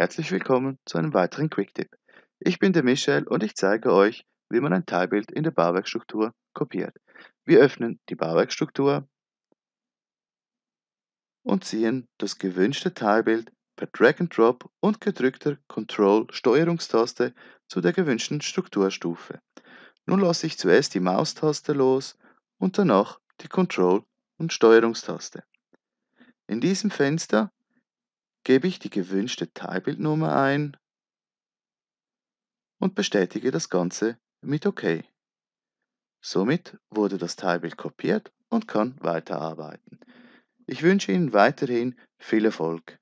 Herzlich willkommen zu einem weiteren Quicktip. Ich bin der Michel und ich zeige euch, wie man ein Teilbild in der Bauwerkstruktur kopiert. Wir öffnen die Bauwerkstruktur und ziehen das gewünschte Teilbild per Drag and Drop und gedrückter Control Steuerungstaste zu der gewünschten Strukturstufe. Nun lasse ich zuerst die Maustaste los und danach die Control und Steuerungstaste. In diesem Fenster gebe ich die gewünschte Teilbildnummer ein und bestätige das Ganze mit OK. Somit wurde das Teilbild kopiert und kann weiterarbeiten. Ich wünsche Ihnen weiterhin viel Erfolg.